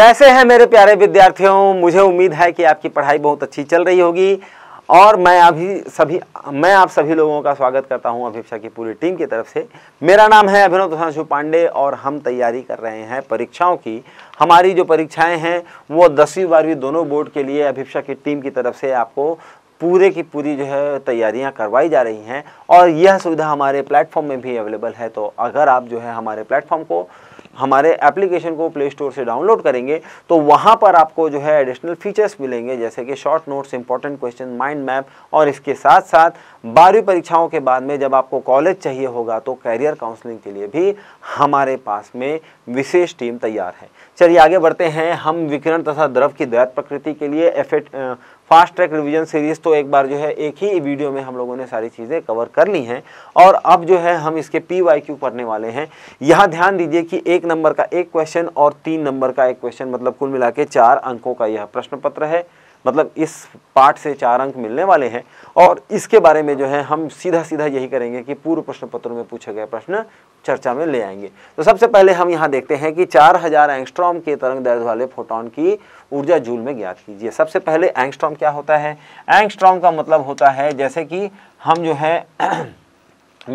कैसे हैं मेरे प्यारे विद्यार्थियों मुझे उम्मीद है कि आपकी पढ़ाई बहुत अच्छी चल रही होगी और मैं अभी सभी मैं आप सभी लोगों का स्वागत करता हूं अभिक्षा की पूरी टीम की तरफ से मेरा नाम है अभिनव तुषांशु पांडे और हम तैयारी कर रहे हैं परीक्षाओं की हमारी जो परीक्षाएं हैं वो दसवीं बारहवीं दोनों बोर्ड के लिए अभिक्षा की टीम की तरफ से आपको पूरे की पूरी जो है तैयारियां करवाई जा रही हैं और यह सुविधा हमारे प्लेटफॉर्म में भी अवेलेबल है तो अगर आप जो है हमारे प्लेटफॉर्म को हमारे एप्लीकेशन को प्ले स्टोर से डाउनलोड करेंगे तो वहाँ पर आपको जो है एडिशनल फीचर्स मिलेंगे जैसे कि short notes important question mind map और इसके साथ साथ बारहवीं परीक्षाओं के बाद में जब आपको कॉलेज चाहिए होगा तो कैरियर काउंसलिंग के लिए भी हमारे पास में विशेष टीम तैयार है चलिए आगे बढ़ते हैं हम विकिरण तथा द्रव की द्वैत प्रकृति के लिए F fast track revision series तो एक बार जो है एक ही वीडियो में हम लोगों ने सारी चीज़ें कवर कर ली हैं और अब जो है हम इसके पी वाई क्यू पढ़ने वाले हैं यहाँ ध्यान दीजिए कि एक नंबर का एक क्वेश्चन और तीन नंबर का एक क्वेश्चन मतलब कुल मिला के चार अंकों का यह प्रश्न पत्र है मतलब इस पाठ से चार अंक मिलने वाले हैं और इसके बारे में जो है हम सीधा सीधा यही करेंगे कि पूर्व प्रश्न पत्रों में पूछे गए प्रश्न चर्चा में ले आएंगे तो सबसे पहले हम यहाँ देखते हैं कि 4000 हज़ार एंगस्ट्रॉम के तरंग दर्द वाले फोटोन की ऊर्जा जूल में ज्ञात कीजिए सबसे पहले एंगस्ट्रॉम क्या होता है एंगस्ट्रॉम का मतलब होता है जैसे कि हम जो है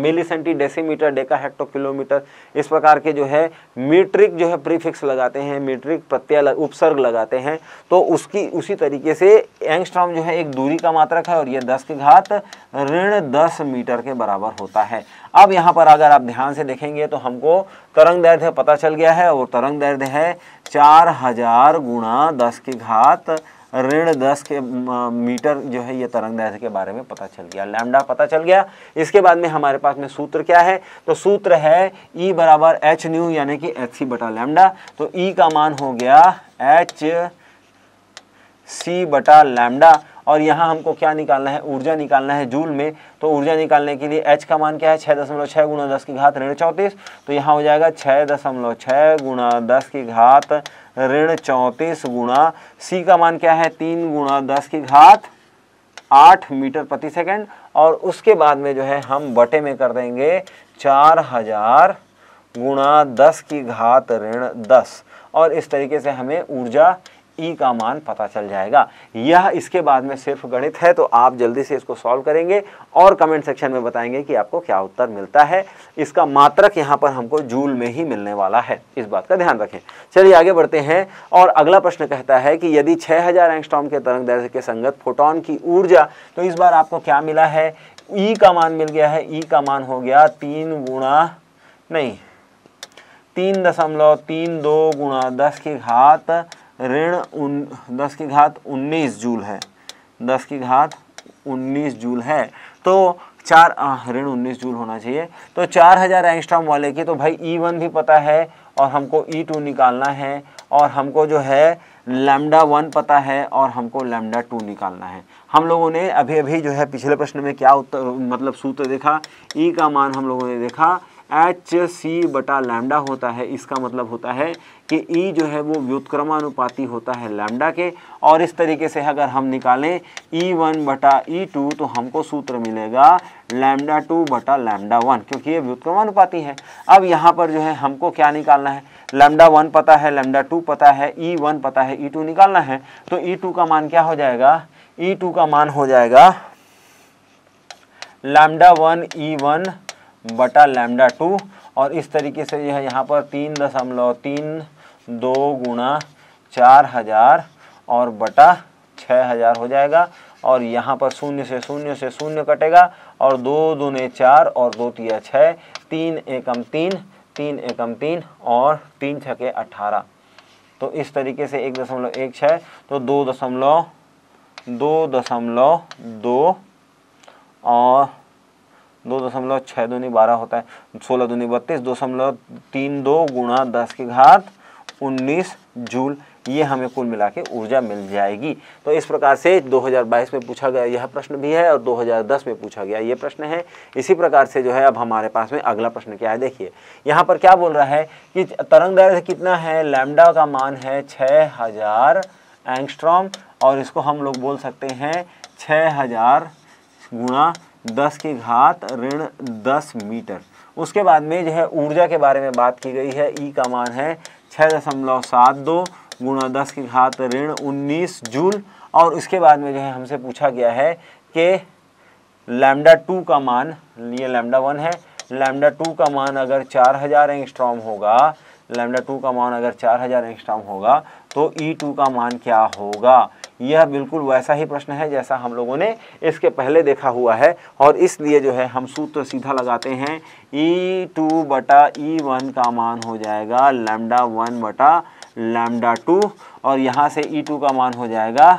milli centi decimetre deca hecto kilometre इस प्रकार के जो है मीट्रिक जो है प्रीफिक्स लगाते हैं मीट्रिक प्रत्यय उपसर्ग लगाते हैं तो उसकी उसी तरीके से एंगस्ट्रॉम जो है एक दूरी का मात्रक है और ये दस के घात ऋण दस मीटर के बराबर होता है अब यहाँ पर अगर आप ध्यान से देखेंगे तो हमको तरंग दैर्ध्य पता चल गया है और तरंग दैर्ध्य है चार हजार गुणा दस की घात ऋण दस के मीटर जो है ये तरंग दैर्ध्य के बारे में पता चल गया लैमडा पता चल गया इसके बाद में हमारे पास में सूत्र क्या है तो सूत्र है ई e बराबर एच न्यू यानी कि एच सी बटा लैमडा तो ई e का मान हो गया एच सी बटा लैमडा और यहाँ हमको क्या निकालना है ऊर्जा निकालना है जूल में तो ऊर्जा निकालने के लिए एच का मान क्या है छः दशमलव छः गुणा दस की घात ऋण चौंतीस तो यहाँ हो जाएगा छः दशमलव छः गुणा दस की घात ऋण चौंतीस गुणा सी का मान क्या है तीन गुणा दस की घात आठ मीटर प्रति सेकंड और उसके बाद में जो है हम बटे में कर देंगे चार हजार गुणा दस की घात ऋण दस और इस तरीके से हमें ऊर्जा ई का मान पता चल जाएगा यह इसके बाद में सिर्फ गणित है तो आप जल्दी से इसको सॉल्व करेंगे और कमेंट सेक्शन में बताएंगे कि आपको क्या उत्तर मिलता है इसका मात्रक यहाँ पर हमको जूल में ही मिलने वाला है इस बात का ध्यान रखें चलिए आगे बढ़ते हैं और अगला प्रश्न कहता है कि यदि छः हज़ार एंगस्ट्रॉम के तरंग दर्ज के संगत फोटोन की ऊर्जा तो इस बार आपको क्या मिला है ई e का मान मिल गया है ई e का मान हो गया तीन गुणा नहीं तीन दशमलव तीन दो गुणा दस की घात ऋण उन दस की घात उन्नीस जूल है दस की घात उन्नीस जूल है तो चार ऋण उन्नीस जूल होना चाहिए तो चार हज़ार एंगस्ट्राम वाले की तो भाई ई e वन भी पता है और हमको ई e टू निकालना है और हमको जो है लैम्डा वन पता है और हमको लैम्डा टू निकालना है हम लोगों ने अभी अभी जो है पिछले प्रश्न में क्या उत्तर मतलब सूत्र देखा ई e का मान हम लोगों ने देखा एच सी बटा लैमडा होता है इसका मतलब होता है कि ई e जो है वो व्युत्क्रमानुपाती होता है लैमडा के और इस तरीके से अगर हम निकालें ई e वन बटा ई e टू तो हमको सूत्र मिलेगा लैमडा टू बटा लैमडा वन क्योंकि ये व्युत्क्रमानुपाती है अब यहाँ पर जो है हमको क्या निकालना है लैमडा वन पता है लैमडा टू पता है ई e वन पता है ई टू निकालना है तो ई टू का मान क्या हो जाएगा ई टू का मान हो जाएगा लैमडा वन ई वन बटा लैमडा टू और इस तरीके से यह यहाँ पर तीन दशमलव तीन दो गुणा चार हज़ार और बटा छः हज़ार हो जाएगा और यहाँ पर शून्य से शून्य से शून्य कटेगा और दो दूने चार और दो तिया छः तीन एकम तीन तीन एकम तीन और तीन छके अठारह तो इस तरीके से एक दशमलव एक छः तो दो दशमलव दो दशमलव दो और दो दशमलव छः दूनी बारह होता है सोलह दूनी बत्तीस दो दशमलव तीन दो गुणा दस की घात उन्नीस जूल ये हमें कुल मिला के ऊर्जा मिल जाएगी तो इस प्रकार से 2022 में पूछा गया यह प्रश्न भी है और 2010 में पूछा गया ये प्रश्न है इसी प्रकार से जो है अब हमारे पास में अगला प्रश्न क्या है देखिए यहाँ पर क्या बोल रहा है कि तरंग दैर्घ्य कितना है लैमडा का मान है छ हज़ार एंगस्ट्रॉम और इसको हम लोग बोल सकते हैं छः हज़ार गुणा दस की घात ऋण दस मीटर उसके बाद में जो है ऊर्जा के बारे में बात की गई है ई का मान है छः दशमलव सात दो गुणा दस की घात ऋण उन्नीस जूल और उसके बाद में जो है हमसे पूछा गया है कि लैमडा टू का मान ये लैमडा वन है लैमडा टू का मान अगर चार हज़ार एंगस्ट्रॉम होगा लैमडा टू का मान अगर चार हज़ार एंगस्ट्रॉम होगा तो ई टू का मान क्या होगा यह बिल्कुल वैसा ही प्रश्न है जैसा हम लोगों ने इसके पहले देखा हुआ है और इसलिए जो है हम सूत्र सीधा लगाते हैं ई e टू बटा ई e वन का मान हो जाएगा लैमडा वन बटा लैमडा टू और यहाँ से ई e टू का मान हो जाएगा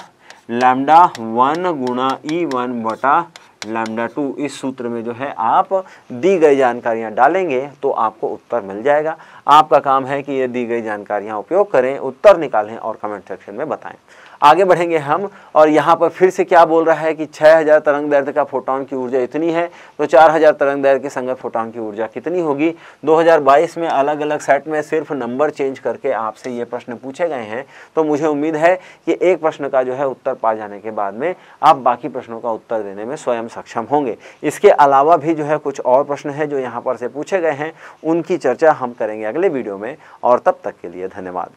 लैमडा वन गुणा ई वन बटा लैमडा टू इस सूत्र में जो है आप दी गई जानकारियाँ डालेंगे तो आपको उत्तर मिल जाएगा आपका काम है कि ये दी गई जानकारियाँ उपयोग करें उत्तर निकालें और कमेंट सेक्शन में बताएं आगे बढ़ेंगे हम और यहाँ पर फिर से क्या बोल रहा है कि 6000 तरंग दैर्ध्य का फोटोन की ऊर्जा इतनी है तो 4000 तरंग दैर्ध्य के संगत फोटोन की ऊर्जा कितनी होगी 2022 में अलग अलग सेट में सिर्फ नंबर चेंज करके आपसे ये प्रश्न पूछे गए हैं तो मुझे उम्मीद है कि एक प्रश्न का जो है उत्तर पा जाने के बाद में आप बाकी प्रश्नों का उत्तर देने में स्वयं सक्षम होंगे इसके अलावा भी जो है कुछ और प्रश्न है जो यहाँ पर से पूछे गए हैं उनकी चर्चा हम करेंगे अगले वीडियो में और तब तक के लिए धन्यवाद